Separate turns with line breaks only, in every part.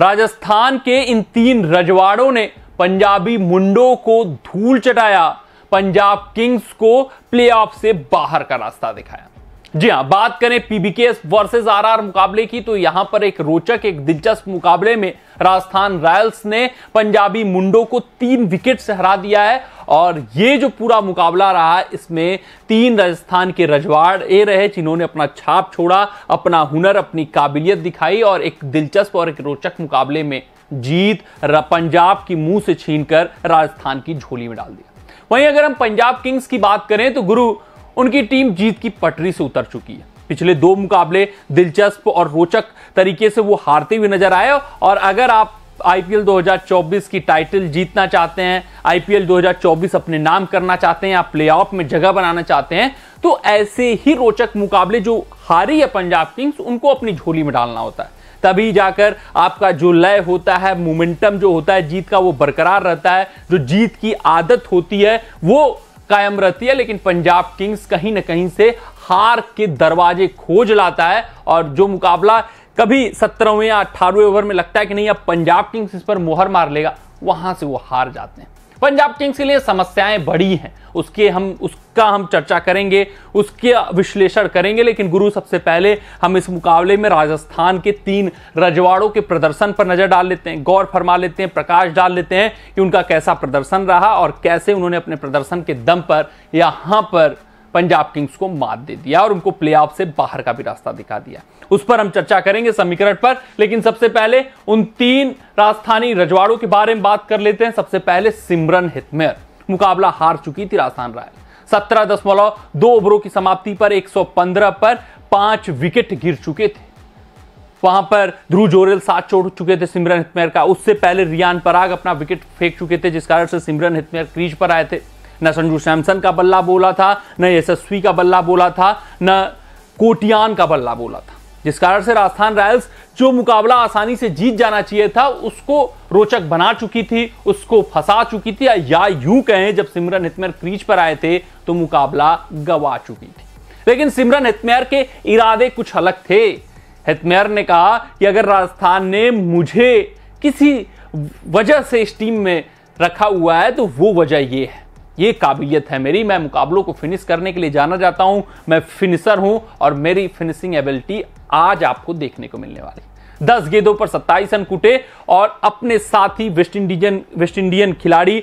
राजस्थान के इन तीन रजवाड़ों ने पंजाबी मुंडों को धूल चटाया पंजाब किंग्स को प्लेऑफ से बाहर का रास्ता दिखाया जी हाँ बात करें पीबीकेएस वर्सेस आरआर मुकाबले की तो यहां पर एक रोचक एक दिलचस्प मुकाबले में राजस्थान रॉयल्स ने पंजाबी मुंडो को तीन विकेट से हरा दिया है और ये जो पूरा मुकाबला रहा इसमें तीन राजस्थान के रजवाड़ ए रहे जिन्होंने अपना छाप छोड़ा अपना हुनर अपनी काबिलियत दिखाई और एक दिलचस्प और एक रोचक मुकाबले में जीत पंजाब की मुंह से छीनकर राजस्थान की झोली में डाल दिया वहीं अगर हम पंजाब किंग्स की बात करें तो गुरु उनकी टीम जीत की पटरी से उतर चुकी है पिछले दो मुकाबले दिलचस्प और रोचक तरीके से वो हारते हुए नजर आए और अगर आप आईपीएल 2024 की टाइटल जीतना चाहते हैं आईपीएल 2024 अपने नाम करना चाहते हैं या प्लेऑफ में जगह बनाना चाहते हैं तो ऐसे ही रोचक मुकाबले जो हारी है पंजाब किंग्स उनको अपनी झोली में डालना होता है तभी जाकर आपका जो लय होता है मोमेंटम जो होता है जीत का वो बरकरार रहता है जो जीत की आदत होती है वो कायम रहती है लेकिन पंजाब किंग्स कहीं ना कहीं से हार के दरवाजे खोज लाता है और जो मुकाबला कभी सत्रहवें या अट्ठारहवें ओवर में लगता है कि नहीं अब पंजाब किंग्स इस पर मोहर मार लेगा वहां से वो हार जाते हैं पंजाब किंग्स के लिए समस्याएं बड़ी हैं उसके हम उसका हम चर्चा करेंगे उसके विश्लेषण करेंगे लेकिन गुरु सबसे पहले हम इस मुकाबले में राजस्थान के तीन रजवाड़ों के प्रदर्शन पर नजर डाल लेते हैं गौर फरमा लेते हैं प्रकाश डाल लेते हैं कि उनका कैसा प्रदर्शन रहा और कैसे उन्होंने अपने प्रदर्शन के दम पर यहां पर पंजाब किंग्स को मात दे दिया और उनको प्ले से बाहर का भी रास्ता दिखा दिया उस पर हम चर्चा करेंगे समीकरण पर लेकिन सबसे पहले उन तीन राजस्थानी रजवाड़ों के बारे में बात कर लेते हैं सबसे पहले सिमरन हितमेर मुकाबला हार चुकी थी राजस्थान रॉयल सत्रह दशमलव दो ओवरों की समाप्ति पर 115 पर पांच विकेट गिर चुके थे वहां पर ध्रुव जोरेल सात छोड़ चुके थे सिमरन हितमेर का उससे पहले रियान पराग अपना विकेट फेंक चुके थे जिस कारण से सिमरन हितमेर क्रीज पर आए थे न संजू सैमसन का बल्ला बोला था न यशस्वी का बल्ला बोला था न कोटियान का बल्ला बोला था जिस कारण से राजस्थान रॉयल्स जो मुकाबला आसानी से जीत जाना चाहिए था उसको रोचक बना चुकी थी उसको फंसा चुकी थी या यूं कहें जब सिमरन हितमेर क्रीज पर आए थे तो मुकाबला गवा चुकी थी लेकिन सिमरन हितमेर के इरादे कुछ अलग थे हितमेर ने कहा कि अगर राजस्थान ने मुझे किसी वजह से इस टीम में रखा हुआ है तो वो वजह ये है ये काबिलियत है मेरी मैं मुकाबलों को फिनिश करने के लिए जाना जाता हूं मैं फिनिशर हूं और मेरी फिनिशिंग एबिलिटी आज आपको देखने को मिलने वाली दस गेंदों पर सत्ताईस रन कूटे और अपने साथ ही वेस्ट इंडीजन वेस्ट इंडियन खिलाड़ी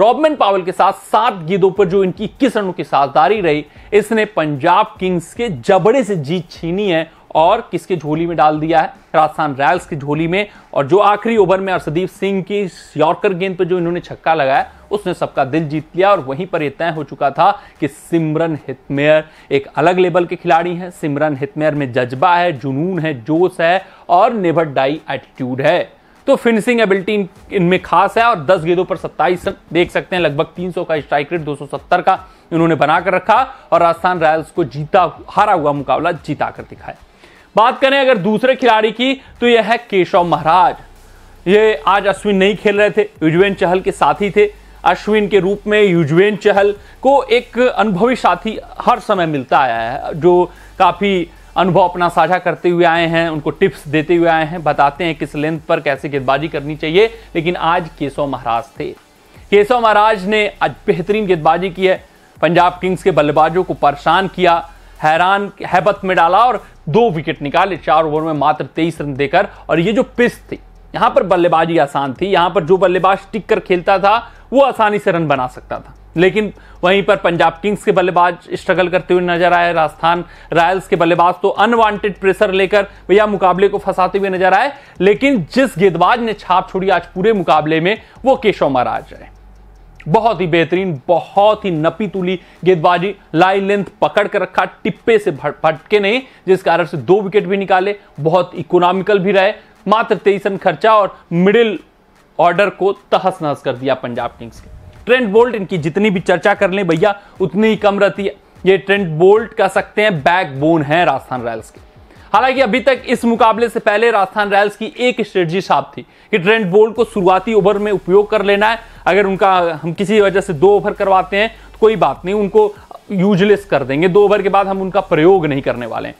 रॉबमेन पावल के साथ सात गेंदों पर जो इनकी इक्कीस रनों की साझदारी रही इसने पंजाब किंग्स के जबड़े से जीत छीनी है और किसके झोली में डाल दिया है राजस्थान रॉयल्स की झोली में और जो आखिरी ओवर में अर्षदीप सिंह की यॉर्कर गेंद पर जो इन्होंने छक्का लगाया उसने सबका दिल जीत लिया और वहीं पर यह तय हो चुका था कि सिमरन हितमेयर एक अलग लेवल के खिलाड़ी हैं सिमरन हितमेयर में जज्बा है जुनून है जोश है और नेवर डाई एटीट्यूड है तो फिनिशिंग एबिलिटी इनमें खास है और 10 गेंदों पर 27 देख सकते हैं लगभग 300 का स्ट्राइक रेट 270 का इन्होंने बनाकर रखा और राजस्थान रॉयल्स को जीता हारा हुआ मुकाबला जीता कर दिखाया बात करें अगर दूसरे खिलाड़ी की तो यह है केशव महाराज ये आज अश्विन नहीं खेल रहे थे युजवेन चहल के साथी थे अश्विन के रूप में युजवेन चहल को एक अनुभवी साथी हर समय मिलता आया है जो काफ़ी अनुभव अपना साझा करते हुए आए हैं उनको टिप्स देते हुए आए हैं बताते हैं किस लेंथ पर कैसे गेंदबाजी करनी चाहिए लेकिन आज केशव महाराज थे केशव महाराज ने आज बेहतरीन गेंदबाजी की है पंजाब किंग्स के बल्लेबाजों को परेशान किया हैरान हैबत में डाला और दो विकेट निकाले चार ओवर में मात्र तेईस रन देकर और ये जो पिच थी यहां पर बल्लेबाजी आसान थी यहां पर जो बल्लेबाज टिक कर खेलता था वो आसानी से रन बना सकता था लेकिन वहीं पर पंजाब किंग्स के बल्लेबाज स्ट्रगल करते हुए नजर आए राजस्थान रॉयल्स के बल्लेबाज तो अनवांटेड प्रेशर लेकर भैया मुकाबले को फंसाते हुए नजर आए लेकिन जिस गेंदबाज ने छाप छोड़ी आज पूरे मुकाबले में वो केशव महाराज है बहुत ही बेहतरीन बहुत ही नपी तुली गेंदबाजी लाई लेंथ पकड़ कर रखा टिप्पे से भटके नहीं जिस कारण से दो विकेट भी निकाले बहुत इकोनॉमिकल भी रहे मात्र तेईस रन खर्चा और मिडिल ऑर्डर को तहस नहस कर दिया पंजाब किंग्स के ट्रेंट बोल्ट इनकी जितनी भी चर्चा कर ले भैया उतनी ही कम रहती है ये ट्रेंट बोल्ट कह सकते हैं बैक बोन है राजस्थान रॉयल्स के हालांकि अभी तक इस मुकाबले से पहले राजस्थान रॉयल्स की एक स्ट्रेटजी साफ थी कि ट्रेंट बोल्ट को शुरुआती ओवर में उपयोग कर लेना है अगर उनका हम किसी वजह से दो ओवर करवाते हैं तो कोई बात नहीं उनको यूजलेस कर देंगे दो ओवर के बाद हम उनका प्रयोग नहीं करने वाले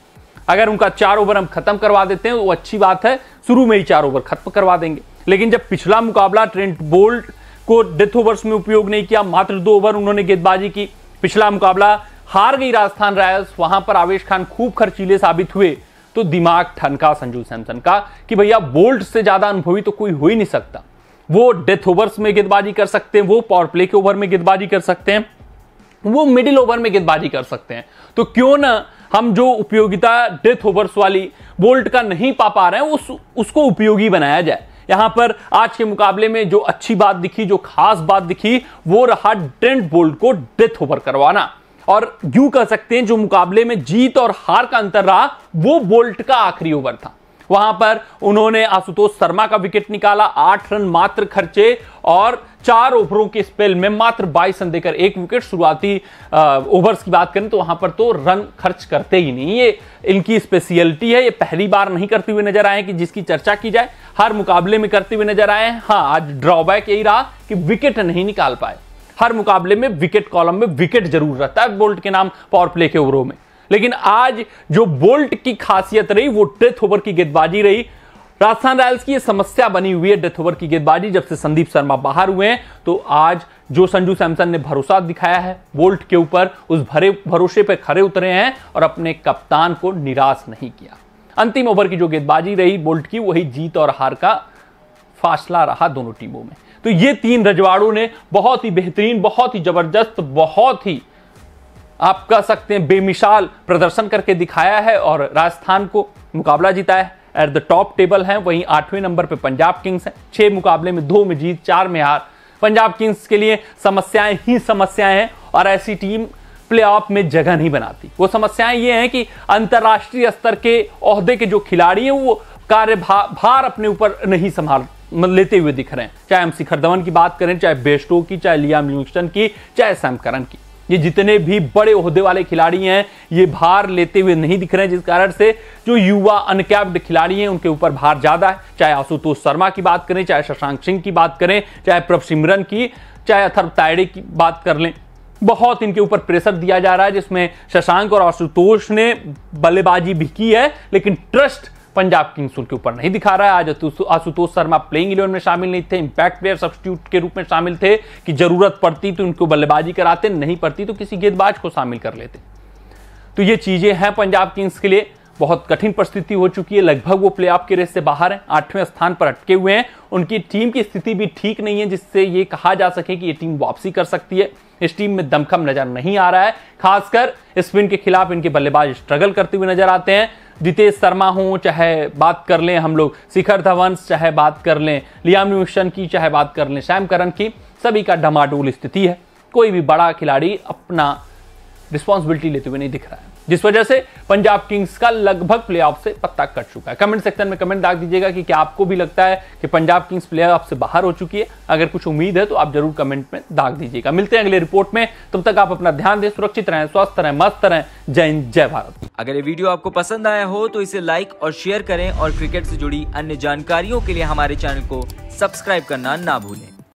अगर उनका चार ओवर हम खत्म करवा देते हैं तो वो अच्छी बात है शुरू में ही चार ओवर खत्म करवा देंगे लेकिन जब पिछला मुकाबला ट्रेंट बोल्ट को डेथ ओवर्स में उपयोग नहीं किया मात्र दो ओवर उन्होंने गेंदबाजी की पिछला मुकाबला हार गई राजस्थान रॉयल्स वहां पर आवेश खान खूब खर्चीले साबित हुए तो दिमाग ठनका संजू सैमसन का कि भैया बोल्ट से ज्यादा अनुभवी तो कोई हो ही नहीं सकता वो डेथ ओवर्स में गेंदबाजी कर सकते हैं वो पावर प्ले के ओवर में गेंदबाजी कर सकते हैं वो मिडिल ओवर में गेंदबाजी कर सकते हैं तो क्यों ना हम जो उपयोगिता डेथ ओवर्स वाली बोल्ट का नहीं पा पा रहे हैं उस उसको उपयोगी बनाया जाए यहां पर आज के मुकाबले में जो अच्छी बात दिखी जो खास बात दिखी वो रहा डेंट बोल्ट को डेथ ओवर करवाना और यू कह सकते हैं जो मुकाबले में जीत और हार का अंतर रहा वो बोल्ट का आखिरी ओवर था वहां पर उन्होंने आशुतोष शर्मा का विकेट निकाला आठ रन मात्र खर्चे और चार ओवरों के स्पेल में मात्र बाईस रन देकर एक विकेट शुरुआती ओवर्स की बात करें तो वहां पर तो रन खर्च करते ही नहीं ये इनकी स्पेशलिटी है ये पहली बार नहीं करते हुए नजर आए कि जिसकी चर्चा की जाए हर मुकाबले में करते हुए नजर आए हाँ आज ड्रॉबैक यही रहा कि विकेट नहीं निकाल पाए हर मुकाबले में विकेट कॉलम में विकेट जरूर रहता है बोल्ट के नाम पावर प्ले के ओवरों में लेकिन आज जो बोल्ट की खासियत रही वो डेथ ओवर की गेंदबाजी रही राजस्थान रॉयल्स की ये समस्या बनी हुई है डेथ ओवर की गेंदबाजी जब से संदीप शर्मा बाहर हुए हैं तो आज जो संजू सैमसन ने भरोसा दिखाया है बोल्ट के ऊपर उस भरे भरोसे पर खड़े उतरे हैं और अपने कप्तान को निराश नहीं किया अंतिम ओवर की जो गेंदबाजी रही बोल्ट की वही जीत और हार का फासला रहा दोनों टीमों में तो ये तीन रजवाड़ों ने बहुत ही बेहतरीन बहुत ही जबरदस्त बहुत ही आप कह सकते हैं बेमिसाल प्रदर्शन करके दिखाया है और राजस्थान को मुकाबला जीताया है एट द टॉप टेबल है वहीं आठवें नंबर पर पंजाब किंग्स हैं छह मुकाबले में दो में जीत चार में हार पंजाब किंग्स के लिए समस्याएं ही समस्याएं हैं और ऐसी टीम प्लेऑफ में जगह नहीं बनाती वो समस्याएं ये हैं कि अंतर्राष्ट्रीय स्तर के अहदे के जो खिलाड़ी हैं वो कार्य भार अपने ऊपर नहीं संभाल लेते हुए दिख रहे हैं चाहे हम शिखर धवन की बात करें चाहे बेस्टो की चाहे लियाम लिंगस्टन की चाहे सैम करन की ये जितने भी बड़े ओहदे वाले खिलाड़ी हैं ये भार लेते हुए नहीं दिख रहे हैं जिस कारण से जो युवा अनकैप्ड खिलाड़ी हैं उनके ऊपर भार ज्यादा है चाहे आशुतोष शर्मा की बात करें चाहे शशांक सिंह की बात करें चाहे प्रभ सिमरन की चाहे अथर्व तायड़े की बात कर लें बहुत इनके ऊपर प्रेशर दिया जा रहा है जिसमें शशांक और आशुतोष ने बल्लेबाजी भी की है लेकिन ट्रस्ट पंजाब किंग्स उनके ऊपर नहीं दिखा रहा है आज आशुतोष शर्मा प्लेइंग इलेवन में शामिल नहीं थे इंपैक्ट प्लेयर सब्सिट्यूट के रूप में शामिल थे कि जरूरत पड़ती तो उनको बल्लेबाजी कराते नहीं पड़ती तो किसी गेंदबाज को शामिल कर लेते तो ये चीजें हैं पंजाब किंग्स के लिए बहुत कठिन परिस्थिति हो चुकी है लगभग वो प्लेऑफ के रेस से बाहर हैं आठवें स्थान पर अटके हुए हैं उनकी टीम की स्थिति भी ठीक नहीं है जिससे ये कहा जा सके कि ये टीम वापसी कर सकती है इस टीम में दमखम नजर नहीं आ रहा है खासकर स्पिन के खिलाफ इनके बल्लेबाज स्ट्रगल करते हुए नजर आते हैं जितेश शर्मा हों चाहे बात कर लें हम लोग शिखर धवन चाहे बात कर लें लियाम न्यूशन की चाहे बात कर लें श्याम करण की सभी का डमाडोल स्थिति है कोई भी बड़ा खिलाड़ी अपना रिस्पॉन्सिबिलिटी लेते हुए नहीं दिख रहा है जिस वजह से पंजाब किंग्स का लगभग प्लेऑफ से पत्ता कट चुका है कमेंट सेक्शन में कमेंट डाल दीजिएगा कि क्या आपको भी लगता है कि पंजाब किंग्स प्लेऑफ से बाहर हो चुकी है अगर कुछ उम्मीद है तो आप जरूर कमेंट में दाग दीजिएगा मिलते हैं अगले रिपोर्ट में तब तक आप अपना ध्यान दें सुरक्षित रहें स्वस्थ रहें मस्त रहें जय हिंद जय भारत अगर ये वीडियो आपको पसंद आया हो तो इसे लाइक और शेयर करें और क्रिकेट से जुड़ी अन्य जानकारियों के लिए हमारे चैनल को सब्सक्राइब करना ना भूलें